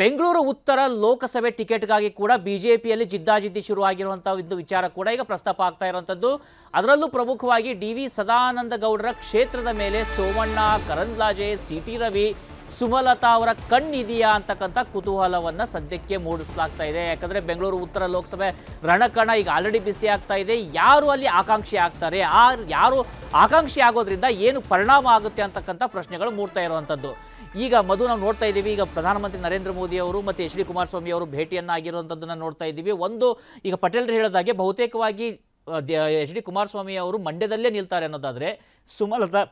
ಬೆಂಗಳೂರು ಉತ್ತರ ಲೋಕಸಭೆ ಟಿಕೆಟ್ಗಾಗಿ ಕೂಡ ಬಿಜೆಪಿಯಲ್ಲಿ ಜಿದ್ದಾಜಿದ್ದಿ ಶುರುವಾಗಿರುವಂತಹ ಒಂದು ವಿಚಾರ ಕೂಡ ಈಗ ಪ್ರಸ್ತಾಪ ಆಗ್ತಾ ಇರುವಂತದ್ದು ಅದರಲ್ಲೂ ಪ್ರಮುಖವಾಗಿ ಡಿ ವಿ ಸದಾನಂದ ಗೌಡರ ಕ್ಷೇತ್ರದ ಮೇಲೆ ಸೋಮಣ್ಣ ಕರಂದ್ಲಾಜೆ ಸಿ ಟಿ ರವಿ ಸುಮಲತಾ ಅವರ ಕಣ್ಣಿದೆಯಾ ಅಂತಕ್ಕಂಥ ಕುತೂಹಲವನ್ನು ಸದ್ಯಕ್ಕೆ ಮೂಡಿಸಲಾಗ್ತಾ ಇದೆ ಯಾಕಂದರೆ ಬೆಂಗಳೂರು ಉತ್ತರ ಲೋಕಸಭೆ ರಣಕಣ ಈಗ ಆಲ್ರೆಡಿ ಬಿಸಿ ಆಗ್ತಾ ಇದೆ ಯಾರು ಅಲ್ಲಿ ಆಕಾಂಕ್ಷಿ ಆಗ್ತಾರೆ ಆ ಯಾರು ಆಕಾಂಕ್ಷಿ ಆಗೋದ್ರಿಂದ ಏನು ಪರಿಣಾಮ ಆಗುತ್ತೆ ಅಂತಕ್ಕಂಥ ಪ್ರಶ್ನೆಗಳು ಮೂಡ್ತಾ ಇರುವಂಥದ್ದು ಈಗ ಮಧು ನಾವು ನೋಡ್ತಾ ಇದ್ದೀವಿ ಈಗ ಪ್ರಧಾನಮಂತ್ರಿ ನರೇಂದ್ರ ಮೋದಿ ಅವರು ಮತ್ತು ಎಚ್ ಡಿ ಕುಮಾರಸ್ವಾಮಿ ಅವರು ಭೇಟಿಯನ್ನಾಗಿರುವಂಥದ್ದನ್ನು ನೋಡ್ತಾ ಇದ್ದೀವಿ ಒಂದು ಈಗ ಪಟೇಲ್ರು ಹೇಳಿದಾಗೆ ಬಹುತೇಕವಾಗಿ ಎಚ್ ಡಿ ಕುಮಾರಸ್ವಾಮಿ ಅವರು ಮಂಡ್ಯದಲ್ಲೇ ನಿಲ್ತಾರೆ ಅನ್ನೋದಾದರೆ ಸುಮಲತಾ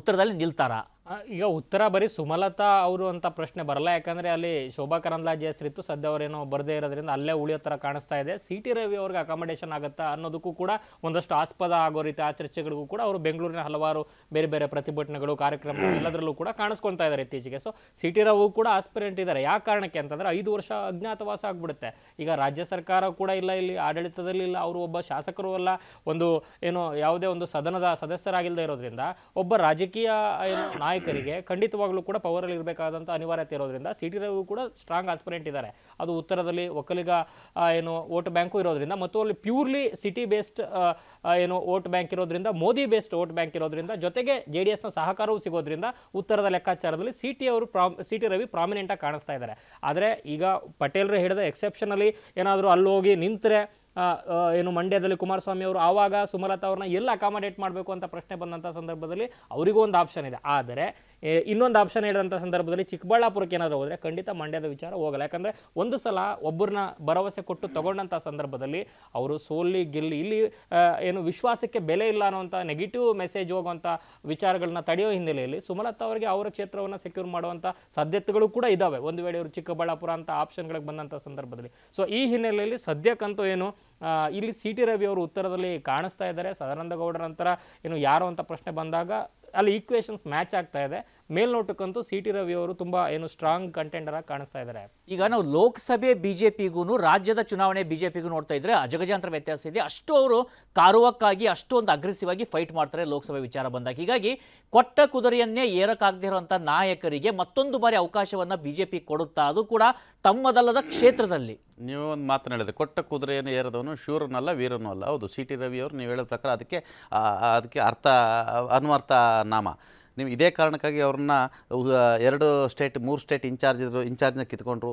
ಉತ್ತರದಲ್ಲಿ ನಿಲ್ತಾರಾ ಈಗ ಉತ್ತರ ಬರೀ ಸುಮಲತಾ ಅವರು ಅಂತ ಪ್ರಶ್ನೆ ಬರಲ್ಲ ಯಾಕಂದರೆ ಅಲ್ಲಿ ಶೋಭಾ ಕರಂದ್ಲಾಜೆ ಹೆಸರಿತ್ತು ಸದ್ಯ ಅವರೇನೋ ಬರದೇ ಇರೋದ್ರಿಂದ ಅಲ್ಲೇ ಉಳಿಯೋ ಥರ ಕಾಣಿಸ್ತಾ ಇದೆ ಸಿ ಟಿ ರವಿ ಅವ್ರಿಗೆ ಅಕಾಮಡೇಷನ್ ಆಗುತ್ತಾ ಅನ್ನೋದಕ್ಕೂ ಕೂಡ ಒಂದಷ್ಟು ಆಸ್ಪದ ಆಗೋ ರೀತಿ ಆ ಚರ್ಚೆಗಳಿಗೂ ಕೂಡ ಅವರು ಬೆಂಗಳೂರಿನ ಹಲವಾರು ಬೇರೆ ಬೇರೆ ಪ್ರತಿಭಟನೆಗಳು ಕಾರ್ಯಕ್ರಮ ಎಲ್ಲದರಲ್ಲೂ ಕೂಡ ಕಾಣಿಸ್ಕೊತಾ ಇದ್ದಾರೆ ಇತ್ತೀಚೆಗೆ ಸೊ ಸಿ ಟಿ ರವಿ ಕೂಡ ಆಸ್ಪಿರೆಂಟ್ ಇದ್ದಾರೆ ಯಾವ ಕಾರಣಕ್ಕೆ ಅಂತಂದರೆ ಐದು ವರ್ಷ ಅಜ್ಞಾತವಾಸ ಆಗಿಬಿಡುತ್ತೆ ಈಗ ರಾಜ್ಯ ಸರ್ಕಾರ ಕೂಡ ಇಲ್ಲ ಇಲ್ಲಿ ಆಡಳಿತದಲ್ಲಿ ಇಲ್ಲ ಅವರು ಒಬ್ಬ ಶಾಸಕರು ಅಲ್ಲ ಒಂದು ಏನು ಯಾವುದೇ ಒಂದು ಸದನದ ಸದಸ್ಯರಾಗಿಲ್ಲದೆ ಇರೋದ್ರಿಂದ ಒಬ್ಬ ರಾಜಕೀಯ ಏನು ನಾಯಕರಿಗೆ ಖಂಡಿತವಾಗ್ಲೂ ಕೂಡ ಪವರಲ್ಲಿ ಇರಬೇಕಾದಂಥ ಅನಿವಾರ್ಯತೆ ಇರೋದ್ರಿಂದ ಸಿಟಿ ರವಿ ಕೂಡ ಸ್ಟ್ರಾಂಗ್ ಆಸ್ಪಿರೆಂಟ್ ಇದ್ದಾರೆ ಅದು ಉತ್ತರದಲ್ಲಿ ಒಕ್ಕಲಿಗ ಏನು ವೋಟ್ ಬ್ಯಾಂಕು ಇರೋದ್ರಿಂದ ಮತ್ತು ಅಲ್ಲಿ ಪ್ಯೂರ್ಲಿ ಸಿಟಿ ಬೇಸ್ಡ್ ಏನು ವೋಟ್ ಬ್ಯಾಂಕ್ ಇರೋದ್ರಿಂದ ಮೋದಿ ಬೇಸ್ಡ್ ವೋಟ್ ಬ್ಯಾಂಕ್ ಇರೋದ್ರಿಂದ ಜೊತೆಗೆ ಜೆ ಡಿ ಎಸ್ನ ಸಹಕಾರವೂ ಸಿಗೋದ್ರಿಂದ ಉತ್ತರದ ಲೆಕ್ಕಾಚಾರದಲ್ಲಿ ಸಿ ಟಿ ಅವರು ಪ್ರಾ ಸಿ ಟಿ ರವಿ ಪ್ರಾಮಿನೆಂಟಾಗಿ ಕಾಣಿಸ್ತಾ ಇದ್ದಾರೆ ಆದರೆ ಈಗ ಪಟೇಲ್ರು ಹೇಳಿದ ಎಕ್ಸೆಪ್ಷನಲ್ಲಿ ಏನಾದರೂ ಅಲ್ಲಿ ಹೋಗಿ ನಿಂತರೆ ಏನು ಮಂಡ್ಯದಲ್ಲಿ ಕುಮಾರಸ್ವಾಮಿ ಅವರು ಆವಾಗ ಸುಮಲತಾ ಅವ್ರನ್ನ ಎಲ್ಲ ಅಕಾಮಡೇಟ್ ಮಾಡಬೇಕು ಅಂತ ಪ್ರಶ್ನೆ ಬಂದಂಥ ಸಂದರ್ಭದಲ್ಲಿ ಅವರಿಗೂ ಒಂದು ಆಪ್ಷನ್ ಇದೆ ಆದರೆ ಇನ್ನೊಂದು ಆಪ್ಷನ್ ಹೇಳಿದಂಥ ಸಂದರ್ಭದಲ್ಲಿ ಚಿಕ್ಕಬಳ್ಳಾಪುರಕ್ಕೆ ಏನಾದರೂ ಹೋದರೆ ಖಂಡಿತ ಮಂಡ್ಯದ ವಿಚಾರ ಹೋಗಲ್ಲ ಯಾಕಂದರೆ ಒಂದು ಸಲ ಒಬ್ಬರನ್ನ ಭರವಸೆ ಕೊಟ್ಟು ತಗೊಂಡಂಥ ಸಂದರ್ಭದಲ್ಲಿ ಅವರು ಸೋಲಿ ಗೆಲ್ಲಿ ಇಲ್ಲಿ ಏನು ವಿಶ್ವಾಸಕ್ಕೆ ಬೆಲೆ ಇಲ್ಲ ಅನ್ನೋಂಥ ನೆಗೆಟಿವ್ ಮೆಸೇಜ್ ಹೋಗುವಂಥ ವಿಚಾರಗಳನ್ನ ತಡೆಯೋ ಹಿನ್ನೆಲೆಯಲ್ಲಿ ಸುಮಲತಾ ಅವರಿಗೆ ಅವರ ಕ್ಷೇತ್ರವನ್ನು ಸೆಕ್ಯೂರ್ ಮಾಡುವಂಥ ಸಾಧ್ಯತೆಗಳು ಕೂಡ ಇದ್ದಾವೆ ಒಂದು ವೇಳೆ ಇವರು ಚಿಕ್ಕಬಳ್ಳಾಪುರ ಅಂತ ಆಪ್ಷನ್ಗಳಿಗೆ ಬಂದಂಥ ಸಂದರ್ಭದಲ್ಲಿ ಸೊ ಈ ಹಿನ್ನೆಲೆಯಲ್ಲಿ ಸದ್ಯಕ್ಕಂತೂ ಏನು ಇಲ್ಲಿ ಸಿ ಟಿ ರವಿ ಅವರು ಉತ್ತರದಲ್ಲಿ ಕಾಣಿಸ್ತಾ ಇದ್ದಾರೆ ಸದಾನಂದ ಗೌಡರ ನಂತರ ಏನು ಯಾರು ಅಂತ ಪ್ರಶ್ನೆ ಬಂದಾಗ ಅಲ್ಲಿ ಈಕ್ವೇಷನ್ಸ್ ಮ್ಯಾಚ್ ಆಗ್ತಾ ಇದೆ ಮೇಲ್ನೋಟಕ್ಕಂತೂ ಸಿ ಟಿ ರವಿ ಅವರು ತುಂಬ ಏನು ಸ್ಟ್ರಾಂಗ್ ಕಂಟೆಂಡರ್ ಆಗಿ ಕಾಣಿಸ್ತಾ ಇದ್ದಾರೆ ಈಗ ನಾವು ಲೋಕಸಭೆ ಬಿಜೆಪಿಗೂ ರಾಜ್ಯದ ಚುನಾವಣೆ ಬಿಜೆಪಿಗೂ ನೋಡ್ತಾ ಇದ್ರೆ ಅಜಗಜಾಂತರ ವ್ಯತ್ಯಾಸ ಇದೆ ಅಷ್ಟು ಅವರು ಕಾರುವಕ್ಕಾಗಿ ಅಷ್ಟೊಂದು ಅಗ್ರೆಸಿವ್ ಆಗಿ ಫೈಟ್ ಮಾಡ್ತಾರೆ ಲೋಕಸಭೆ ವಿಚಾರ ಬಂದಾಗ ಹೀಗಾಗಿ ಕೊಟ್ಟ ಕುದುರೆಯನ್ನೇ ಏರಕ್ಕಾಗದೇ ನಾಯಕರಿಗೆ ಮತ್ತೊಂದು ಬಾರಿ ಅವಕಾಶವನ್ನ ಬಿಜೆಪಿ ಕೊಡುತ್ತಾ ಅದು ಕೂಡ ತಮ್ಮದಲ್ಲದ ಕ್ಷೇತ್ರದಲ್ಲಿ ನೀವು ಒಂದು ಮಾತನಾಡಿದ್ರೆ ಕೊಟ್ಟ ಕುದುರೆಯನ್ನು ಏರದವನು ಶೂರನಲ್ಲ ವೀರನೂ ಅಲ್ಲ ಹೌದು ಸಿ ಟಿ ರವಿಯವರು ನೀವು ಹೇಳಿದ ಪ್ರಕಾರ ಅದಕ್ಕೆ ಅದಕ್ಕೆ ಅರ್ಥ ಅನ್ವರ್ಥ ನಾಮ ನೀವು ಇದೇ ಕಾರಣಕ್ಕಾಗಿ ಅವ್ರನ್ನ ಎರಡು ಸ್ಟೇಟ್ ಮೂರು ಸ್ಟೇಟ್ ಇನ್ಚಾರ್ಜ್ ಇದ್ರು ಇನ್ಚಾರ್ಜ್ನ ಕಿತ್ಕೊಂಡ್ರು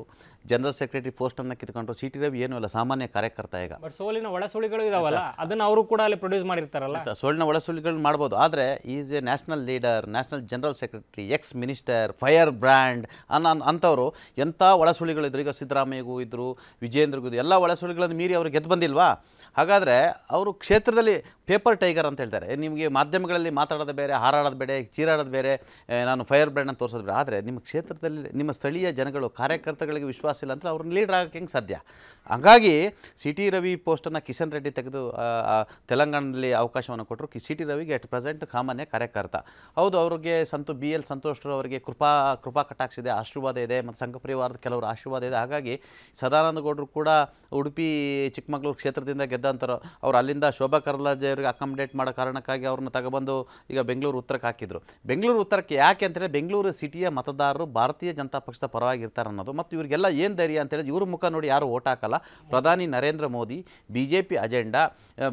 ಜನರಲ್ ಸೆಕ್ರೆಟರಿ ಪೋಸ್ಟನ್ನು ಕಿತ್ಕೊಂಡ್ರು ಸಿ ಟಿ ರವಿ ಏನೂ ಇಲ್ಲ ಸಾಮಾನ್ಯ ಕಾರ್ಯಕರ್ತ ಈಗ ಬಟ್ ಸೋಲಿನ ಒಳಸುಳಿಗಳು ಇದಾವಲ್ಲ ಅದನ್ನು ಅವರು ಕೂಡ ಅಲ್ಲಿ ಪ್ರೊಡ್ಯೂಸ್ ಮಾಡಿರ್ತಾರಲ್ಲ ಸೋಲಿನ ಒಳಸುಳಿಗಳನ್ನ ಮಾಡ್ಬೋದು ಆದರೆ is a national leader national general secretary ex minister fire brand ಅನ್ನ ಅಂಥವರು ಎಂಥ ಒಳಸುಳಿಗಳಿದ್ರು ಈಗ ಸಿದ್ದರಾಮಯ್ಯಗೂ ಇದ್ದರು ವಿಜೇಂದ್ರಗೂ ಇದ್ರು ಎಲ್ಲ ಒಳಸುಳಿಗಳನ್ನು ಮೀರಿ ಅವರು ಗೆದ್ದು ಬಂದಿಲ್ವಾ ಹಾಗಾದ್ರೆ ಅವರು ಕ್ಷೇತ್ರದಲ್ಲಿ ಪೇಪರ್ ಟೈಗರ್ ಅಂತ ಹೇಳ್ತಾರೆ ನಿಮಗೆ ಮಾಧ್ಯಮಗಳಲ್ಲಿ ಮಾತಾಡೋದು ಬೇರೆ ಹಾರಾಡೋದು ಬೇರೆ ಚೀರ ಬೇರೆ ನಾನು ಫೈರ್ ಅನ್ನು ತೋರಿಸೋದು ಬೇರೆ ಆದರೆ ನಿಮ್ಮ ಕ್ಷೇತ್ರದಲ್ಲಿ ನಿಮ್ಮ ಸ್ಥಳೀಯ ಜನಗಳು ಕಾರ್ಯಕರ್ತಗಳಿಗೆ ವಿಶ್ವಾಸ ಇಲ್ಲ ಅಂದ್ರೆ ಅವ್ರನ್ನ ಲೀಡರ್ ಆಗೋಕ್ಕೆ ಹೆಂಗೆ ಸಾಧ್ಯ ಹಾಗಾಗಿ ಸಿ ಟಿ ರವಿ ಪೋಸ್ಟನ್ನು ಕಿಶನ್ ರೆಡ್ಡಿ ತೆಗೆದು ತೆಲಂಗಾಣದಲ್ಲಿ ಅವಕಾಶವನ್ನು ಕೊಟ್ಟರು ಕಿ ಸಿ ಟಿ ರವಿಗೆ ಅಟ್ ಪ್ರೆಸೆಂಟ್ ಸಾಮಾನ್ಯ ಕಾರ್ಯಕರ್ತ ಹೌದು ಅವರಿಗೆ ಸಂತು ಬಿ ಎಲ್ ಅವರಿಗೆ ಕೃಪಾ ಕೃಪಾ ಕಟಾಕ್ಷಿದೆ ಆಶೀರ್ವಾದ ಇದೆ ಮತ್ತು ಸಂಘ ಪರಿವಾರದ ಕೆಲವರು ಆಶೀರ್ವಾದ ಇದೆ ಹಾಗಾಗಿ ಸದಾನಂದಗೌಡರು ಕೂಡ ಉಡುಪಿ ಚಿಕ್ಕಮಗಳೂರು ಕ್ಷೇತ್ರದಿಂದ ಗೆದ್ದಂತಾರೋ ಅವರು ಅಲ್ಲಿಂದ ಶೋಭಾ ಕರಲಾಜೆ ಅವರಿಗೆ ಅಕಾಮಿಡೇಟ್ ಮಾಡೋ ಕಾರಣಕ್ಕಾಗಿ ಅವ್ರನ್ನ ತಗೊಬಂದು ಈಗ ಬೆಂಗಳೂರು ಉತ್ತರಕ್ಕೆ ಹಾಕಿದರು ಬೆಂಗಳೂರು ಉತ್ತರಕ್ಕೆ ಯಾಕೆ ಅಂತೇಳಿ ಬೆಂಗಳೂರು ಸಿಟಿಯ ಮತದಾರರು ಭಾರತೀಯ ಜನತಾ ಪಕ್ಷದ ಪರವಾಗಿರ್ತಾರೆ ಅನ್ನೋದು ಮತ್ತು ಇವರಿಗೆಲ್ಲ ಏನು ಧೈರ್ಯ ಅಂತೇಳಿ ಇವ್ರ ಮುಖ ನೋಡಿ ಯಾರು ಓಟ್ ಹಾಕಲ್ಲ ಪ್ರಧಾನಿ Narendra Modi B J P agenda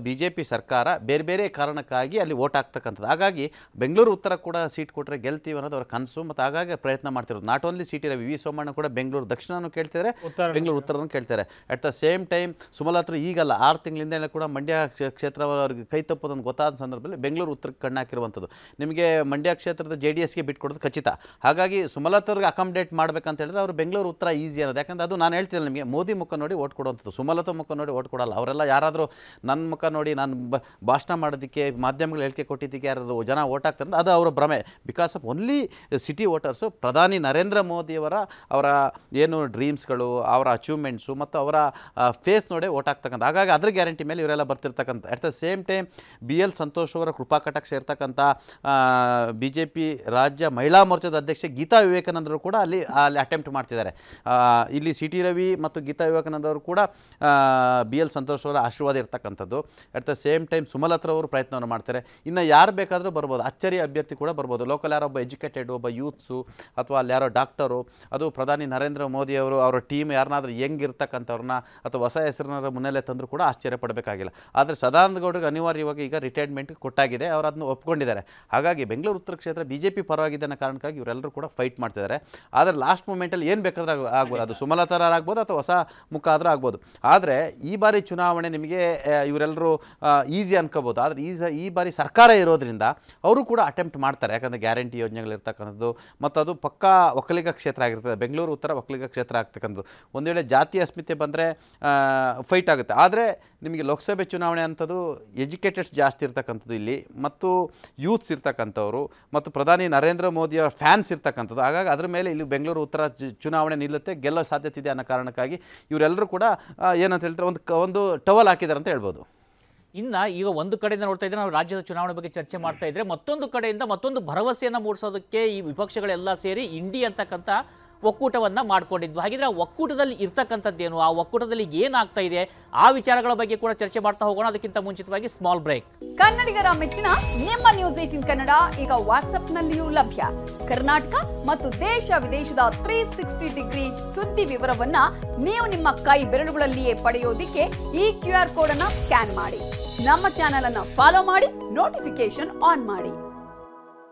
B J P ಸರ್ಕಾರ ಬೇರೆ ಬೇರೆ ಕಾರಣಕ್ಕಾಗಿ ಅಲ್ಲಿ ಓಟ್ ಹಾಕ್ತಕ್ಕಂಥದ್ದು ಹಾಗಾಗಿ ಬೆಂಗಳೂರು ಉತ್ತರ ಕೂಡ ಸೀಟ್ ಕೊಟ್ಟರೆ ಗೆಲ್ತೀವಿ ಅನ್ನೋದು ಅವರ ಕನಸು ಮತ್ತು ಹಾಗಾಗಿ ಪ್ರಯತ್ನ ಮಾಡ್ತಿರೋದು ನಾಟ್ ಓನ್ಲಿ ಸಿಟಿ ಇರೋ ವಿ ಸೋಮಣ್ಣ ಕೂಡ ಬೆಂಗಳೂರು ದಕ್ಷಿಣನೂ ಕೇಳ್ತಿದ್ದಾರೆ ಬೆಂಗಳೂರು ಉತ್ತರನೂ ಕೇಳ್ತಾರೆ ಅಟ್ ದ ಸೇಮ್ ಟೈಮ್ ಸುಮಲತ್ರ ಈಗಲ್ಲ ಆರು ತಿಂಗಳಿಂದ ಕೂಡ ಮಂಡ್ಯ ಕ್ಷೇತ್ರ ಕೈ ತಪ್ಪೋದೊಂದು ಗೊತ್ತಾದ ಸಂದರ್ಭದಲ್ಲಿ ಬೆಂಗಳೂರು ಉತ್ತರಕ್ಕೆ ಕಣ್ಣಾಕಿರುವಂಥದ್ದು ನಿಮಗೆ ಮಂಡ್ಯ ಕ್ಷೇತ್ರದ ಜೆ ಡಿ ಎಸ್ಗೆ ಬಿಟ್ಕೊಡೋದು ಖಚಿತ ಹಾಗಾಗಿ ಸುಮಲತವ್ರಿಗೆ ಅಕಾಮಡೇಟ್ ಮಾಡ್ಬೇಕಂತ ಹೇಳಿದ್ರೆ ಅವರು ಬೆಂಗಳೂರು ಉತ್ತರ ಈಸಿ ಅನ್ನೋದು ಯಾಕಂದರೆ ಅದು ನಾನು ಹೇಳ್ತೀನಿ ನಿಮಗೆ ಮೋದಿ ಮುಖ ನೋಡಿ ಓಟ್ ಕೊಡುವಂಥದ್ದು ಸುಮಲತ ಮುಖ ನೋಡಿ ಓಟ್ ಕೊಡೋಲ್ಲ ಅವರೆಲ್ಲ ಯಾರಾದರೂ ನನ್ನ ಮುಖ ನೋಡಿ ನಾನು ಭಾಷಣ ಮಾಡೋದಕ್ಕೆ ಮಾಧ್ಯಮಗಳು ಹೇಳಿಕೆ ಕೊಟ್ಟಿದ್ದಕ್ಕೆ ಯಾರಾದರೂ ಜನ ಓಟ್ ಹಾಕ್ತಾರೆ ಅದು ಅವರ ಭ್ರಮೆ because of only city voters ಪ್ರಧಾನಿ ನರೇಂದ್ರ ಮೋದಿಯವರ ಅವರ ಏನು ಡ್ರೀಮ್ಸ್ಗಳು ಅವರ ಅಚೀವ್ಮೆಂಟ್ಸು ಮತ್ತು ಅವರ ಫೇಸ್ ನೋಡಿ ಓಟ್ ಆಗ್ತಕ್ಕಂಥ ಹಾಗಾಗಿ ಅದ್ರ ಗ್ಯಾರಂಟಿ ಮೇಲೆ ಇವರೆಲ್ಲ ಬರ್ತಿರ್ತಕ್ಕಂಥ at the same time B L Santosh ಅವರ ಕೃಪಾ ಸೇರ್ತಕ್ಕಂಥ ಬಿ ಬಿಜೆಪಿ ರಾಜ್ಯ ಮಹಿಳಾ ಮೋರ್ಚಾದ ಅಧ್ಯಕ್ಷೆ ಗೀತಾ ವಿವೇಕಾನಂದರು ಕೂಡ ಅಲ್ಲಿ ಅಲ್ಲಿ ಅಟೆಂಪ್ಟ್ ಮಾಡ್ತಿದ್ದಾರೆ ಇಲ್ಲಿ ಸಿ ಟಿ ರವಿ ಮತ್ತು ಗೀತಾ ವಿವೇಕಾನಂದರು ಕೂಡ ಬಿ ಎಲ್ ಸಂತೋಷ್ ಅವರ ಆಶೀರ್ವಾದ ಇರ್ತಕ್ಕಂಥದ್ದು ಅಟ್ ದ ಸೇಮ್ ಟೈಮ್ ಸುಮಲತ್ರ ಅವರು ಪ್ರಯತ್ನವನ್ನು ಮಾಡ್ತಾರೆ ಇನ್ನು ಯಾರು ಬೇಕಾದರೂ ಬರ್ಬೋದು ಅಚ್ಚರಿ ಅಭ್ಯರ್ಥಿ ಕೂಡ ಬರ್ಬೋದು ಲೋಕಲ್ ಯಾರೋ ಒಬ್ಬ ಎಜುಕೇಟೆಡ್ ಒಬ್ಬ ಯೂತ್ಸು ಅಥವಾ ಅಲ್ಲಿ ಯಾರೋ ಡಾಕ್ಟರು ಅದು ಪ್ರಧಾನಿ ನರೇಂದ್ರ ಮೋದಿಯವರು ಅವರ ಟೀಮ್ ಯಾರನ್ನಾದರೂ ಹೆಂಗಿರ್ತಕ್ಕಂಥವ್ರನ್ನ ಅಥವಾ ಹೊಸ ಹೆಸರನ್ನ ಮುನ್ನೆಲೆ ತಂದರೂ ಕೂಡ ಆಶ್ಚರ್ಯ ಪಡಬೇಕಾಗಿಲ್ಲ ಆದರೆ ಸದಾನಂದ ಗೌಡರಿಗೆ ಅನಿವಾರ್ಯವಾಗಿ ಈಗ ರಿಟೈರ್ಮೆಂಟ್ ಕೊಟ್ಟಾಗಿದೆ ಅವರು ಅದನ್ನು ಒಪ್ಕೊಂಡಿದ್ದಾರೆ ಹಾಗಾಗಿ ಬೆಂಗಳೂರು ಉತ್ತರ ಕ್ಷೇತ್ರ ಬಿ ಜೆ ಪಿ ಪರವಾಗಿದೆ ಕಾರಣಕ್ಕಾಗಿ ಇವರೆಲ್ಲರೂ ಕೂಡ ಫೈಟ್ ಮಾಡ್ತಿದ್ದಾರೆ ಆದರೆ ಲಾಸ್ಟ್ ಮೂಮೆಂಟಲ್ಲಿ ಏನು ಬೇಕಾದ್ರೆ ಆಗ್ಬೋದು ಅದು ಸುಮಲತಾರ ಆಗ್ಬೋದು ಅಥವಾ ಹೊಸ ಮುಖ ಆದರೂ ಆಗ್ಬೋದು ಆದರೆ ಈ ಬಾರಿ ಚುನಾವಣೆ ನಿಮಗೆ ಇವರೆಲ್ಲರೂ ಈಸಿ ಅನ್ಕೋಬೋದು ಆದರೆ ಈ ಈ ಬಾರಿ ಸರ್ಕಾರ ಇರೋದ್ರಿಂದ ಅವರು ಕೂಡ ಅಟೆಂಪ್ಟ್ ಮಾಡ್ತಾರೆ ಯಾಕಂದರೆ ಗ್ಯಾರಂಟಿ ಯೋಜನೆಗಳಿರ್ತಕ್ಕಂಥದ್ದು ಮತ್ತು ಅದು ಪಕ್ಕಾ ಒಕ್ಕಲಿಗ ಕ್ಷೇತ್ರ ಆಗಿರ್ತದೆ ಬೆಂಗಳೂರು ಉತ್ತರ ಒಕ್ಕಲಿಗ ಕ್ಷೇತ್ರ ಆಗ್ತಕ್ಕಂಥದ್ದು ಒಂದು ವೇಳೆ ಜಾತಿ ಅಸ್ಮಿತೆ ಬಂದರೆ ಫೈಟ್ ಆಗುತ್ತೆ ಆದರೆ ನಿಮಗೆ ಲೋಕಸಭೆ ಚುನಾವಣೆ ಅಂಥದ್ದು ಎಜುಕೇಟೆಡ್ಸ್ ಜಾಸ್ತಿ ಇರ್ತಕ್ಕಂಥದ್ದು ಇಲ್ಲಿ ಮತ್ತು ಯೂತ್ಸ್ ಇರ್ತಕ್ಕಂಥವ್ರು ಮತ್ತು ಪ್ರಧಾನಿ ನರೇಂದ್ರ ಮೋದಿಯವರ ಫ್ಯಾನ್ಸ್ ಇರ್ತಕ್ಕಂಥದ್ದು ಹಾಗಾಗಿ ಅದರ ಮೇಲೆ ಇಲ್ಲಿ ಬೆಂಗಳೂರು ಉತ್ತರ ಚುನಾವಣೆ ನಿಲ್ಲುತ್ತೆ ಗೆಲ್ಲೋ ಸಾಧ್ಯತೆ ಇದೆ ಅನ್ನೋ ಕಾರಣಕ್ಕಾಗಿ ಇವರೆಲ್ಲರೂ ಕೂಡ ಏನಂತ ಹೇಳ್ತಾರೆ ಒಂದು ಒಂದು ಟವಲ್ ಹಾಕಿದ್ದಾರೆ ಅಂತ ಹೇಳ್ಬೋದು ಇನ್ನು ಈಗ ಒಂದು ಕಡೆಯಿಂದ ನೋಡ್ತಾ ಇದ್ರೆ ನಾವು ರಾಜ್ಯದ ಚುನಾವಣೆ ಬಗ್ಗೆ ಚರ್ಚೆ ಮಾಡ್ತಾ ಇದ್ದರೆ ಮತ್ತೊಂದು ಕಡೆಯಿಂದ ಮತ್ತೊಂದು ಭರವಸೆಯನ್ನು ಮೂಡಿಸೋದಕ್ಕೆ ಈ ವಿಪಕ್ಷಗಳೆಲ್ಲ ಸೇರಿ ಇಂಡಿ ಅಂತಕ್ಕಂಥ ಒಕ್ಕೂಟವನ್ನು ಮಾಡಿಕೊಂಡಿದ್ವು ಹಾಗಿದ್ರೆ ಆ ಒಕ್ಕೂಟದಲ್ಲಿ ಇರ್ತಕ್ಕಂಥದ್ದೇನು ಆ ಒಕ್ಕೂಟದಲ್ಲಿ ಏನಾಗ್ತಾ ಇದೆ ಆ ವಿಚಾರಗಳ ಬಗ್ಗೆ ಕೂಡ ಚರ್ಚೆ ಮಾಡ್ತಾ ಹೋಗೋಣ ಅದಕ್ಕಿಂತ ಮುಂಚಿತವಾಗಿ ಸ್ಮಾಲ್ ಬ್ರೇಕ್ ಕನ್ನಡಿಗರ ಮೆಚ್ಚಿನ ನಿಮ್ಮ ನ್ಯೂಸ್ ಏಟೀನ್ ಕನ್ನಡ ಈಗ ವಾಟ್ಸ್ಆಪ್ನಲ್ಲಿಯೂ ಲಭ್ಯ ಕರ್ನಾಟಕ ಮತ್ತು ದೇಶ ವಿದೇಶದ ತ್ರೀ ಸಿಕ್ಸ್ಟಿ ಡಿಗ್ರಿ ಸುದ್ದಿ ವಿವರವನ್ನ ನೀವು ನಿಮ್ಮ ಕೈ ಬೆರಳುಗಳಲ್ಲಿಯೇ ಪಡೆಯೋದಿಕ್ಕೆ ಈ ಕ್ಯೂ ಆರ್ ಕೋಡ್ ಸ್ಕ್ಯಾನ್ ಮಾಡಿ ನಮ್ಮ ಚಾನೆಲ್ ಅನ್ನ ಫಾಲೋ ಮಾಡಿ ನೋಟಿಫಿಕೇಶನ್ ಆನ್ ಮಾಡಿ